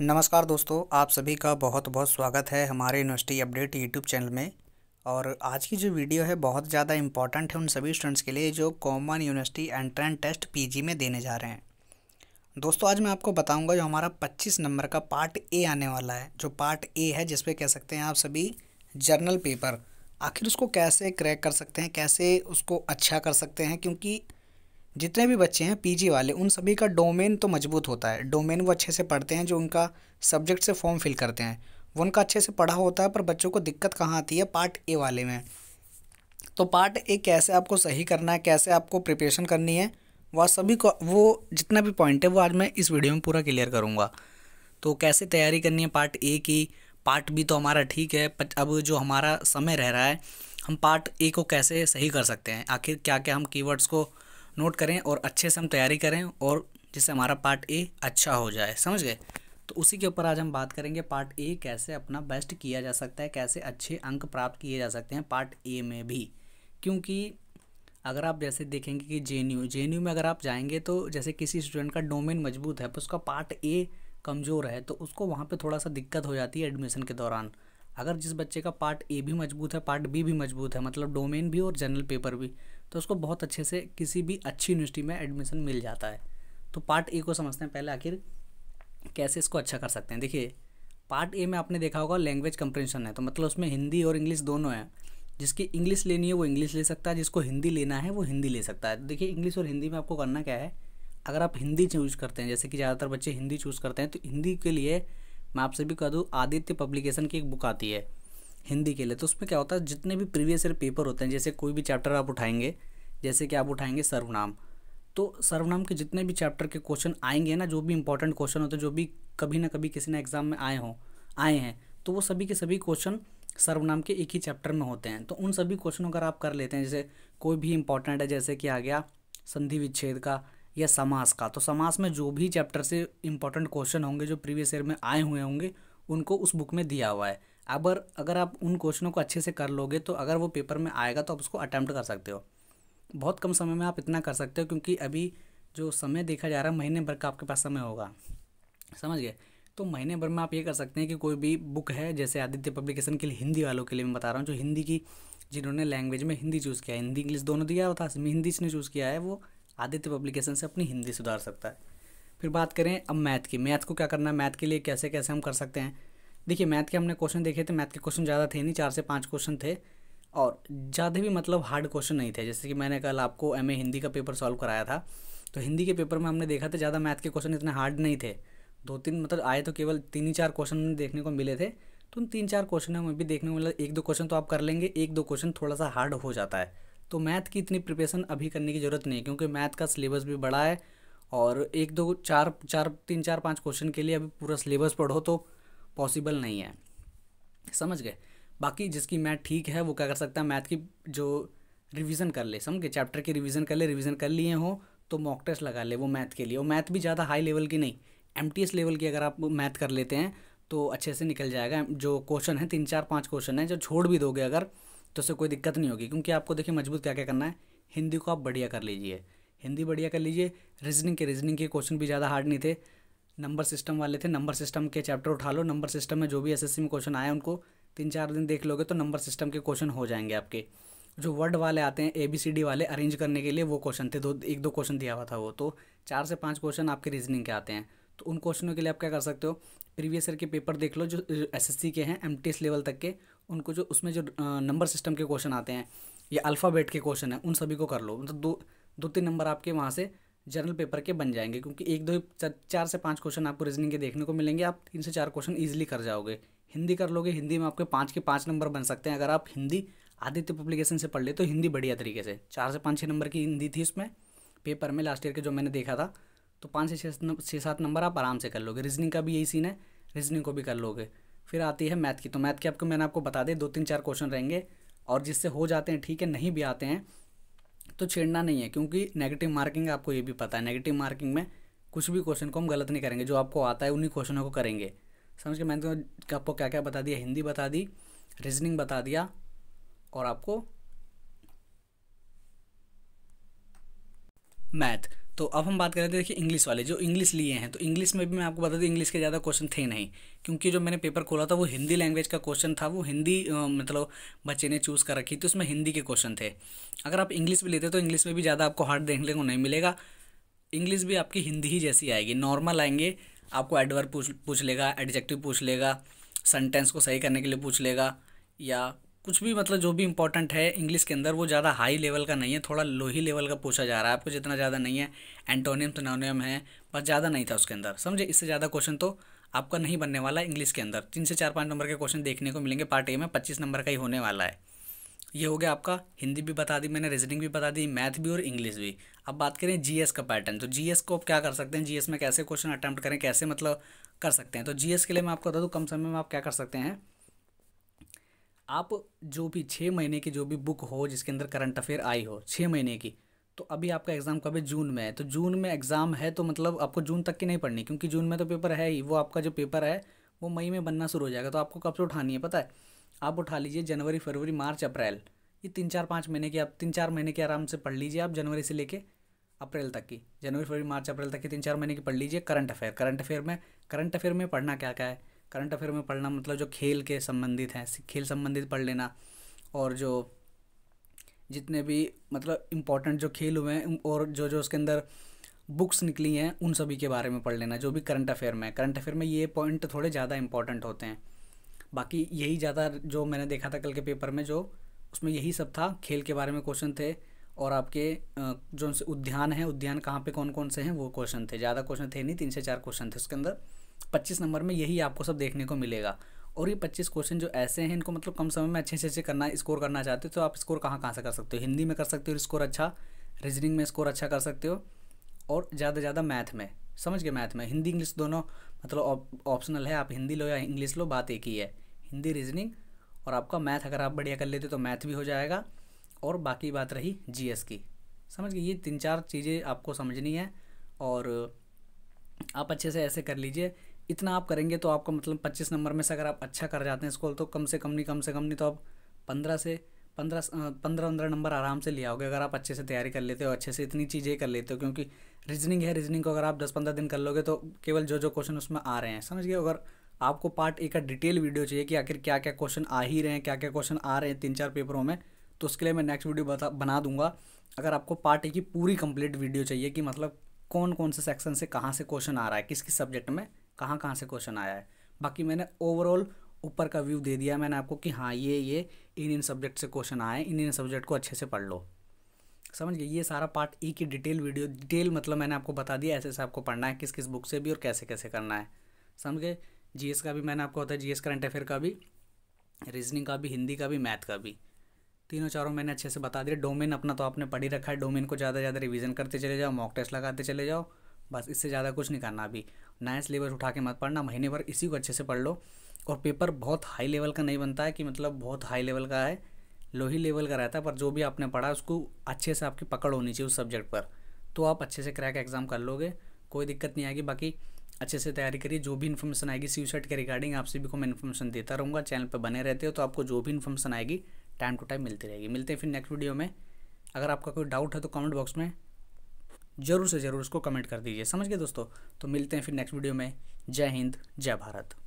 नमस्कार दोस्तों आप सभी का बहुत बहुत स्वागत है हमारे यूनिवर्सिटी अपडेट यूट्यूब चैनल में और आज की जो वीडियो है बहुत ज़्यादा इंपॉर्टेंट है उन सभी स्टूडेंट्स के लिए जो common university entrance test PG में देने जा रहे हैं दोस्तों आज मैं आपको बताऊंगा जो हमारा पच्चीस नंबर का पार्ट ए आने वाला है जो पार्ट ए है जिसपे कह सकते हैं आप सभी जर्नल पेपर आखिर उसको कैसे क्रैक कर सकते हैं कैसे उसको अच्छा कर सकते हैं क्योंकि जितने भी बच्चे हैं पीजी वाले उन सभी का डोमेन तो मजबूत होता है डोमेन वो अच्छे से पढ़ते हैं जो उनका सब्जेक्ट से फॉर्म फिल करते हैं वो उनका अच्छे से पढ़ा होता है पर बच्चों को दिक्कत कहाँ आती है पार्ट ए वाले में तो पार्ट ए कैसे आपको सही करना है कैसे आपको प्रिपरेशन करनी है वह सभी को वो जितना भी पॉइंट है वो आज मैं इस वीडियो में पूरा क्लियर करूँगा तो कैसे तैयारी करनी है पार्ट ए की पार्ट बी तो हमारा ठीक है अब जो हमारा समय रह रहा है हम पार्ट ए को कैसे सही कर सकते हैं आखिर क्या क्या हम कीवर्ड्स को नोट करें और अच्छे से हम तैयारी करें और जिससे हमारा पार्ट ए अच्छा हो जाए समझ गए तो उसी के ऊपर आज हम बात करेंगे पार्ट ए कैसे अपना बेस्ट किया जा सकता है कैसे अच्छे अंक प्राप्त किए जा सकते हैं पार्ट ए में भी क्योंकि अगर आप जैसे देखेंगे कि जे एन में अगर आप जाएंगे तो जैसे किसी स्टूडेंट का डोमेन मजबूत है पर तो उसका पार्ट ए कमज़ोर है तो उसको वहाँ पे थोड़ा सा दिक्कत हो जाती है एडमिशन के दौरान अगर जिस बच्चे का पार्ट ए भी मजबूत है पार्ट बी भी मजबूत है मतलब डोमेन भी और जनरल पेपर भी तो उसको बहुत अच्छे से किसी भी अच्छी यूनिवर्सिटी में एडमिशन मिल जाता है तो पार्ट ए को समझते हैं पहले आखिर कैसे इसको अच्छा कर सकते हैं देखिए पार्ट ए में आपने देखा होगा लैंग्वेज कंप्रेंशन है तो मतलब उसमें हिंदी और इंग्लिश दोनों हैं जिसकी इंग्लिश लेनी है वो इंग्लिश ले सकता है जिसको हिंदी लेना है वो हिंदी ले सकता है तो देखिए इंग्लिश और हिंदी में आपको करना क्या है अगर आप हिंदी चूज़ करते हैं जैसे कि ज़्यादातर बच्चे हिंदी चूज़ करते हैं तो हिंदी के लिए मैं आपसे भी कह दूँ आदित्य पब्लिकेशन की एक बुक आती है हिंदी के लिए तो उसमें क्या होता है जितने भी प्रीवियस ईयर पेपर होते हैं जैसे कोई भी चैप्टर आप उठाएंगे जैसे कि आप उठाएंगे सर्वनाम तो सर्वनाम के जितने भी चैप्टर के क्वेश्चन आएंगे ना जो भी इंपॉर्टेंट क्वेश्चन होते हैं जो भी कभी ना कभी किसी ने एग्ज़ाम में आए हों आए हैं तो वो सभी के सभी क्वेश्चन सर्वनाम के एक ही चैप्टर में होते हैं तो उन सभी क्वेश्चनों अगर आप कर लेते हैं जैसे कोई भी इंपॉर्टेंट है जैसे कि आ गया संधि विच्छेद का या समास का तो समास में जो भी चैप्टर से इम्पोर्टेंट क्वेश्चन होंगे जो प्रीवियस ईयर में आए हुए होंगे उनको उस बुक में दिया हुआ है अगर अगर आप उन क्वेश्चनों को अच्छे से कर लोगे तो अगर वो पेपर में आएगा तो आप उसको अटैम्प्ट कर सकते हो बहुत कम समय में आप इतना कर सकते हो क्योंकि अभी जो समय देखा जा रहा है महीने भर का आपके पास समय होगा समझ गए तो महीने भर में आप ये कर सकते हैं कि कोई भी बुक है जैसे आदित्य पब्लिकेशन के लिए हिंदी वालों के लिए मैं बता रहा हूँ जो हिंदी की जिन्होंने लैंग्वेज में हिंदी चूज़ किया हिंदी इंग्लिश दोनों दिया हुआ था हिंदी इसने चूज़ किया है वो आदित्य पब्लिकेशन से अपनी हिंदी सुधार सकता है फिर बात करें अब मैथ की मैथ को क्या करना है मैथ के लिए कैसे कैसे हम कर सकते हैं देखिए मैथ के हमने क्वेश्चन देखे थे मैथ के क्वेश्चन ज़्यादा थे नहीं चार से पाँच क्वेश्चन थे और ज़्यादा भी मतलब हार्ड क्वेश्चन नहीं थे जैसे कि मैंने कल आपको एम हिंदी का पेपर सॉल्व कराया था तो हिंदी के पेपर में हमने देखा था ज़्यादा मैथ के क्वेश्चन इतने हार्ड नहीं थे दो तीन मतलब आए तो केवल तीन ही चार क्वेश्चन देखने को मिले थे तो उन तीन चार क्वेश्चनों में भी देखने को मिला एक दो क्वेश्चन तो आप कर लेंगे एक दो क्वेश्चन थोड़ा सा हार्ड हो जाता है तो मैथ की इतनी प्रिपरेशन अभी करने की ज़रूरत नहीं है क्योंकि मैथ का सिलेबस भी बड़ा है और एक दो चार चार तीन चार पाँच क्वेश्चन के लिए अभी पूरा सिलेबस पढ़ो तो पॉसिबल नहीं है समझ गए बाकी जिसकी मैथ ठीक है वो क्या कर सकता है मैथ की जो रिवीजन कर ले समझ गए चैप्टर की रिवीजन कर ले रिवीजन कर लिए हो तो मॉक टेस्ट लगा ले वो मैथ के लिए और मैथ भी ज़्यादा हाई लेवल की नहीं एम लेवल की अगर आप मैथ कर लेते हैं तो अच्छे से निकल जाएगा जो क्वेश्चन है तीन चार पाँच क्वेश्चन है जो छोड़ भी दोगे अगर तो उससे कोई दिक्कत नहीं होगी क्योंकि आपको देखिए मजबूत क्या क्या करना है हिंदी को आप बढ़िया कर लीजिए हिंदी बढ़िया कर लीजिए रीजनिंग के रीजनिंग के क्वेश्चन भी ज़्यादा हार्ड नहीं थे नंबर सिस्टम वाले थे नंबर सिस्टम के चैप्टर उठा लो नंबर सिस्टम में जो भी एसएससी में क्वेश्चन आया उनको तीन चार दिन देख लोगे तो नंबर सिस्टम के क्वेश्चन हो जाएंगे आपके जो वर्ड वाले आते हैं ए बी सी डी वाले अरेंज करने के लिए वो क्वेश्चन थे दो एक दो क्वेश्चन दिया हुआ था वो तो चार से पाँच क्वेश्चन आपके रीजनिंग के आते हैं तो उन क्वेश्चनों के लिए आप क्या कर सकते हो प्रीवियस ईयर के पेपर देख लो जो एस के हैं एम लेवल तक के उनको जो उसमें जो नंबर सिस्टम के क्वेश्चन आते हैं या अल्फ़ाबेट के क्वेश्चन हैं उन सभी को कर लो मतलब दो दो तीन नंबर आपके वहाँ से जनरल पेपर के बन जाएंगे क्योंकि एक दो चार से पाँच क्वेश्चन आपको रीजनिंग के देखने को मिलेंगे आप तीन से चार क्वेश्चन ईजिली कर जाओगे हिंदी कर लोगे हिंदी में आपके पाँच के पाँच नंबर बन सकते हैं अगर आप हिंदी आदित्य पब्लिकेशन से पढ़ ले तो हिंदी बढ़िया तरीके से चार से पाँच छः नंबर की हिंदी थी उसमें पेपर में लास्ट ईयर के जो मैंने देखा था तो पाँच से छः सात नंबर आप आराम से कर लोगे रीजनिंग का भी यही सीन है रीजनिंग को भी कर लोगे फिर आती है मैथ की तो मैथ की आपको मैंने आपको बता दिया दो तीन चार क्वेश्चन रहेंगे और जिससे हो जाते हैं ठीक है नहीं भी आते हैं तो छेड़ना नहीं है क्योंकि नेगेटिव मार्किंग आपको ये भी पता है नेगेटिव मार्किंग में कुछ भी क्वेश्चन को हम गलत नहीं करेंगे जो आपको आता है उन्हीं क्वेश्चनों को करेंगे समझ के मैंने तो आपको क्या क्या बता दिया हिंदी बता दी रीजनिंग बता दिया और आपको मैथ तो अब हम बात कर रहे थे देखिए इंग्लिश वाले जो इंग्लिश लिए हैं तो इंग्लिश में भी मैं आपको बता दूँ इंग्लिश के ज़्यादा क्वेश्चन थे नहीं क्योंकि जो मैंने पेपर खोला था वो हिंदी लैंग्वेज का क्वेश्चन था वो हिंदी मतलब बच्चे ने चूज़ कर रखी थी उसमें हिंदी के क्वेश्चन थे अगर आप इंग्लिश भी लेते तो इंग्लिश में भी ज़्यादा आपको हार्ड देखने को नहीं मिलेगा इंग्लिश भी आपकी हिंदी ही जैसी आएगी नॉर्मल आएंगे आपको एडवर्ब पूछ पूछ लेगा एडजेक्टिव पूछ लेगा सेंटेंस को सही करने के लिए पूछ लेगा या कुछ भी मतलब जो भी इंपॉर्टेंट है इंग्लिश के अंदर वो ज़्यादा हाई लेवल का नहीं है थोड़ा लो ही लेवल का पूछा जा रहा है आपको जितना ज़्यादा नहीं है एंटोनियम सोनोनियम है बस ज़्यादा नहीं था उसके अंदर समझे इससे ज़्यादा क्वेश्चन तो आपका नहीं बनने वाला इंग्लिश के अंदर तीन से चार पाँच नंबर के क्वेश्चन देखने को मिलेंगे पार्ट ए में पच्चीस नंबर का ही होने वाला है ये हो गया आपका हिंदी भी बता दी मैंने रीजनिंग भी बता दी मैथ भी और इंग्लिश भी अब बात करें जीएस का पैटर्न तो जीएस को आप क्या कर सकते हैं जीएस में कैसे क्वेश्चन अटैम्प्ट करें कैसे मतलब कर सकते हैं तो जीएस के लिए मैं आपको बता दूँ कम समय में आप क्या कर सकते हैं आप जो भी छः महीने की जो भी बुक हो जिसके अंदर करंट अफेयर आई हो छः महीने की तो अभी आपका एग्ज़ाम कब है जून में है तो जून में एग्ज़ाम है तो मतलब आपको जून तक की नहीं पढ़नी क्योंकि जून में तो पेपर है ही वो आपका जो पेपर है वो मई में बनना शुरू हो जाएगा तो आपको कब से उठानी है पता है आप उठा लीजिए जनवरी फरवरी मार्च अप्रैल ये तीन चार पाँच महीने की आप तीन चार महीने के आराम से पढ़ लीजिए आप जनवरी से लेके अप्रैल तक की जनवरी फरवरी मार्च अप्रैल तक की तीन चार महीने की पढ़ लीजिए करंट अफेयर करंट अफेयर में करंट अफेयर में पढ़ना क्या क्या है करंट अफेयर में पढ़ना मतलब जो खेल के संबंधित हैं खेल संबंधित पढ़ लेना और जो जितने भी मतलब इम्पोर्टेंट जो खेल हुए हैं और जो जो उसके अंदर बुक्स निकली हैं उन सभी के बारे में पढ़ लेना जो भी करंट अफेयर में करंट अफेयर में ये पॉइंट थोड़े ज़्यादा इंपॉर्टेंट होते हैं बाकी यही ज़्यादा जो मैंने देखा था कल के पेपर में जो उसमें यही सब था खेल के बारे में क्वेश्चन थे और आपके जो उद्यान है उद्यान कहाँ पे कौन कौन से हैं वो क्वेश्चन थे ज़्यादा क्वेश्चन थे नहीं तीन से चार क्वेश्चन थे उसके अंदर पच्चीस नंबर में यही आपको सब देखने को मिलेगा और ये पच्चीस क्वेश्चन जो ऐसे हैं इनको मतलब कम समय में अच्छे से अच्छे करना स्कोर करना चाहते हो तो आप स्कोर कहाँ कहाँ से कर सकते हो हिंदी में कर सकते हो स्कोर अच्छा रीजनिंग में स्कोर अच्छा कर सकते हो और ज़्यादा से ज़्यादा मैथ में समझ गए मैथ में हिंदी इंग्लिश दोनों मतलब ऑप्शनल है आप हिंदी लो या इंग्लिश लो बात एक ही है हिंदी रीजनिंग और आपका मैथ अगर आप बढ़िया कर लेते हो तो मैथ भी हो जाएगा और बाकी बात रही जी की समझ गए ये तीन चार चीज़ें आपको समझनी है और आप अच्छे से ऐसे कर लीजिए इतना आप करेंगे तो आपको मतलब पच्चीस नंबर में से अगर आप अच्छा कर जाते हैं स्कूल तो कम से कम नहीं कम से कम नहीं तो आप पंद्रह से पंद्रह पंद्रह पंद्रह नंबर आराम से ले आओगे अगर आप अच्छे से तैयारी कर लेते हो अच्छे से इतनी चीज़ें कर लेते हो क्योंकि रीजनिंग है रीजनिंग को अगर आप दस पंद्रह दिन कर लोगे तो केवल जो जो क्वेश्चन उसमें आ रहे हैं समझ गए अगर आपको पार्ट ए का डिटेल वीडियो चाहिए कि आखिर क्या क्या क्वेश्चन आ ही रहे हैं क्या क्या क्वेश्चन आ रहे हैं तीन चार पेपरों में तो उसके लिए मैं नेक्स्ट वीडियो बता बना दूंगा अगर आपको पार्ट ए की पूरी कंप्लीट वीडियो चाहिए कि मतलब कौन कौन से सेक्शन से कहाँ से क्वेश्चन आ रहा है किस किस सब्जेक्ट में कहाँ कहाँ से क्वेश्चन आया है बाकी मैंने ओवरऑल ऊपर का व्यू दे दिया मैंने आपको कि हाँ ये ये इन इन सब्जेक्ट से क्वेश्चन आए इन इन सब्जेक्ट को अच्छे से पढ़ लो समझ गए ये सारा पार्ट ई की डिटेल वीडियो डिटेल मतलब मैंने आपको बता दिया ऐसे ऐसे आपको पढ़ना है किस किस बुक से भी और कैसे कैसे करना है समझ गए जी का भी मैंने आपको बताया जी एस करंट अफेयर का भी रीजनिंग का भी हिंदी का भी मैथ का भी तीनों चारों मैंने अच्छे से बता दिया डोमेन अपना तो आपने पढ़ ही रखा है डोमेन को ज़्यादा ज़्यादा रिवीजन करते चले जाओ मॉक टेस्ट लगाते चले जाओ बस इससे ज़्यादा कुछ नहीं करना अभी नया सिलेबस उठा के मत पढ़ना महीने भर इसी को अच्छे से पढ़ लो और पेपर बहुत हाई लेवल का नहीं बनता है कि मतलब बहुत हाई लेवल का है लो ही लेवल का रहता है पर जो भी आपने पढ़ा उसको अच्छे से आपकी पकड़ होनी चाहिए उस सब्जेक्ट पर तो आप अच्छे से क्रैक एग्ज़ाम कर लोगे कोई दिक्कत नहीं आएगी बाकी अच्छे से तैयारी करिए जो भी इन्फॉर्मेशन आएगी सी सेट के रिगार्डिंग आप सभी को मैं इन्फॉर्मेशन देता रहूँगा चैनल पर बने रहते हो तो आपको जो भी इन्फॉर्मेशन आएगी टाइम टू टाइम मिलती रहेगी मिलते हैं फिर नेक्स्ट वीडियो में अगर आपका कोई डाउट है तो कमेंट बॉक्स में ज़रूर से ज़रूर उसको कमेंट कर दीजिए समझ गए दोस्तों तो मिलते हैं फिर नेक्स्ट वीडियो में जय हिंद जय भारत